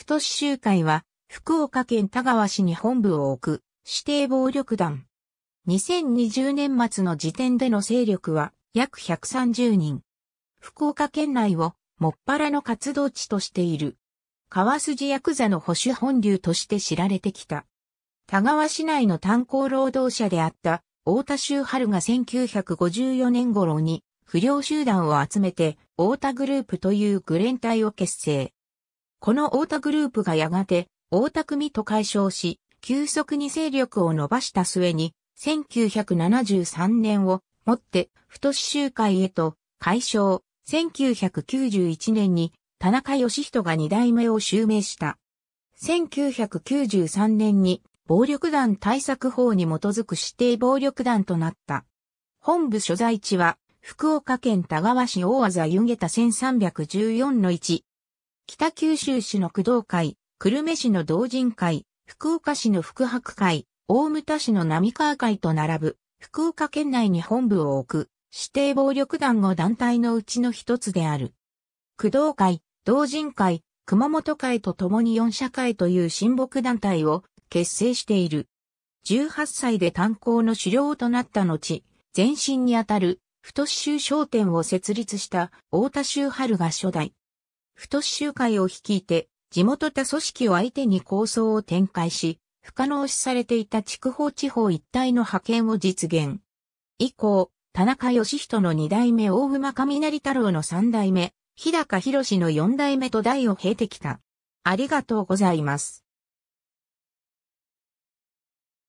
太集会は、福岡県田川市に本部を置く、指定暴力団。2020年末の時点での勢力は、約130人。福岡県内を、もっぱらの活動地としている。川筋ヤクザの保守本流として知られてきた。田川市内の炭鉱労働者であった、大田周春が1954年頃に、不良集団を集めて、大田グループというグレン隊を結成。この大田グループがやがて大田組と解消し、急速に勢力を伸ばした末に、1973年をもって太集会へと解消、1991年に田中義人が二代目を襲名した。1993年に暴力団対策法に基づく指定暴力団となった。本部所在地は福岡県田川市大和湯下田1314の1北九州市の工藤会、久留米市の同人会、福岡市の福博会、大牟田市の並川会と並ぶ、福岡県内に本部を置く、指定暴力団の団体のうちの一つである。工藤会、同人会、熊本会と共に四社会という親睦団体を結成している。18歳で炭鉱の狩猟となった後、前身にあたる、太州商店を設立した太田州春が初代、太集会を率いて、地元他組織を相手に構想を展開し、不可能視されていた筑豊地方一帯の派遣を実現。以降、田中義人の二代目大馬雷太郎の三代目、日高博の四代目と代を経てきた。ありがとうございます。